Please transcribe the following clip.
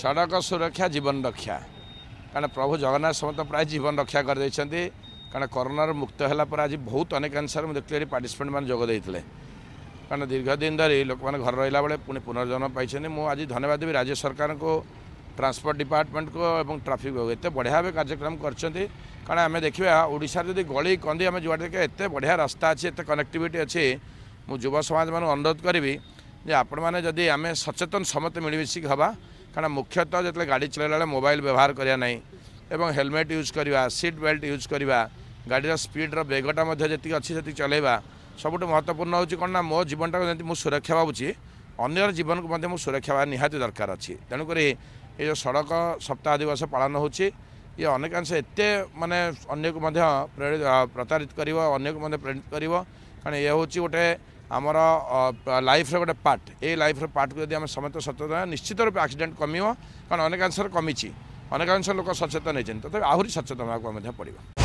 সড়ক সুরক্ষা জীবন রক্ষা কারণ প্রভু জগন্নাথ সমস্ত প্রায় জীবন রক্ষা করে দিয়েছেন কারণ করোনার মুক্ত হওয়ার পরে আজ বহু বহুত অনেকাংশের দেখলি এটি পার্টিসপেট মানে যোগ দিয়ে কারণ দীর্ঘদিন ধরে লোক মানে ঘর রহলা বেড়ে পুঁ পুনর্জন্ম পাইছেন মু আজ ধন্যবাদ দেবি রাজ্য সরকার ট্রান্সপোর্ট ডিপার্টমেন্ট এবং ট্রাফিক বিভাগ এত বঢ়িয়া ভাবে কার্যক্রম করছেন কারণ আমি দেখা ওড়শার যদি গলি কন্দি আমি যুয়াড়ে দেখে এত বড়িয়া রাস্তা আছে এত কনেকটিভিটি আছে মু যুব সমাজ মানুষ অনুরোধ করবি যে আপনার যদি আমি সচেতন সমস্ত মিলিমিশিকি হওয়া କାରଣ ମୁଖ୍ୟତଃ ଯେତେବେଳେ ଗାଡ଼ି ଚଲାଇଲା ବେଳେ ମୋବାଇଲ ବ୍ୟବହାର କରିବା ନାହିଁ ଏବଂ ହେଲମେଟ୍ ୟୁଜ୍ କରିବା ସିଟ୍ ବେଲ୍ଟ ୟୁଜ୍ କରିବା ଗାଡ଼ିର ସ୍ପିଡ଼ର ବେଗଟା ମଧ୍ୟ ଯେତିକି ଅଛି ସେତିକି ଚଲାଇବା ସବୁଠୁ ମହତ୍ତ୍ୱପୂର୍ଣ୍ଣ ହେଉଛି କ'ଣ ନା ମୋ ଜୀବନଟାକୁ ଯେମିତି ମୁଁ ସୁରକ୍ଷା ଭାବୁଛି ଅନ୍ୟର ଜୀବନକୁ ମଧ୍ୟ ମୁଁ ସୁରକ୍ଷା ହେବା ନିହାତି ଦରକାର ଅଛି ତେଣୁକରି ଏ ଯେଉଁ ସଡ଼କ ସପ୍ତାହ ଦିବସ ପାଳନ ହେଉଛି ଇଏ ଅନେକାଂଶ ଏତେ ମାନେ ଅନ୍ୟକୁ ମଧ୍ୟ ପ୍ରେରିତ ପ୍ରତାରିତ କରିବ ଅନ୍ୟକୁ ମଧ୍ୟ ପ୍ରେରିତ କରିବ କାରଣ ଇଏ ହେଉଛି ଗୋଟେ ଆମର ଲାଇଫ୍ର ଗୋଟେ ପାର୍ଟ ଏଇ ଲାଇଫ୍ର ପାର୍ଟକୁ ଯଦି ଆମେ ସମସ୍ତ ସଚେତନ ନିଶ୍ଚିତ ରୂପେ ଆକ୍ସିଡେଣ୍ଟ କମିବ କାରଣ ଅନେକାଂଶରେ କମିଛି ଅନେକାଂଶ ଲୋକ ସଚେତନ ହେଇଛନ୍ତି ତଥାପି ଆହୁରି ସଚେତନ ହେବାକୁ ମଧ୍ୟ ପଡ଼ିବ